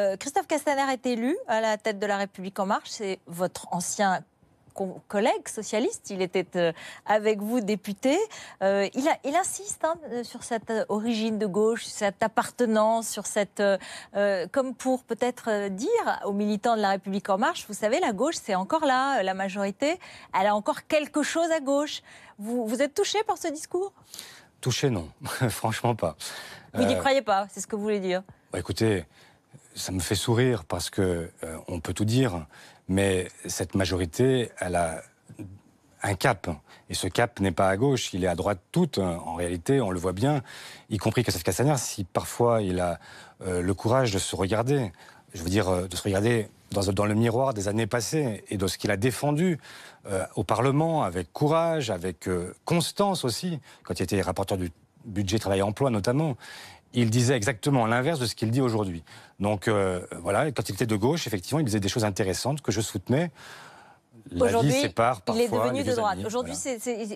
Euh, Christophe Castaner est élu à la tête de la République en marche. C'est votre ancien collègue socialiste, il était euh, avec vous député. Euh, il, a, il, insiste hein, sur cette origine de gauche, cette appartenance, sur cette, comme pour peut-être dire aux militants de la République en marche, vous savez, la gauche, c'est encore là, la majorité, elle a encore quelque chose à gauche. Vous, êtes touché par ce discours Touché, non, franchement pas. Vous n'y croyez pas, c'est ce que vous voulez dire bah, Écoutez, ça me fait sourire parce que euh, on peut tout dire, mais cette majorité, elle a un cap. Et ce cap n'est pas à gauche, il est à droite toute. Hein, en réalité, on le voit bien, y compris que Castaner, si parfois il a euh, le courage de se regarder, je veux dire, euh, de se regarder dans, dans, le miroir des années passées et de ce qu'il a défendu au Parlement avec courage, avec constance aussi, quand il était rapporteur du budget travail-emploi notamment, il disait exactement l'inverse de ce qu'il dit aujourd'hui. Donc euh, voilà, quand il était de gauche, effectivement, il disait des choses intéressantes que je soutenais. Aujourd'hui, il est devenu de droite. Aujourd'hui,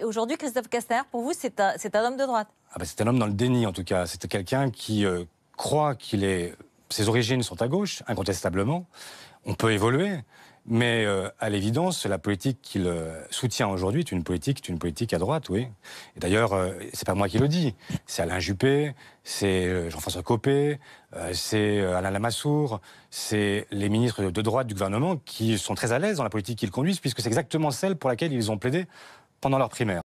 aujourd'hui, Christophe Castaner, pour vous, c'est un, homme de droite ah bah, C'est un homme dans le déni, en tout cas. C'est quelqu'un qui euh, croit qu'il est. Ses origines sont à gauche, incontestablement. On peut évoluer. Mais euh, à l'évidence, la politique qu'il euh, soutient aujourd'hui est une politique, une politique à droite, oui. Et d'ailleurs, euh, c'est pas moi qui le dis, c'est Alain Juppé, c'est Jean-François Copé, c'est Alain Lamassoure, c'est les ministres de droite du gouvernement qui sont très à l'aise dans la politique qu'ils conduisent, puisque c'est exactement celle pour laquelle ils ont plaidé pendant leur primaire.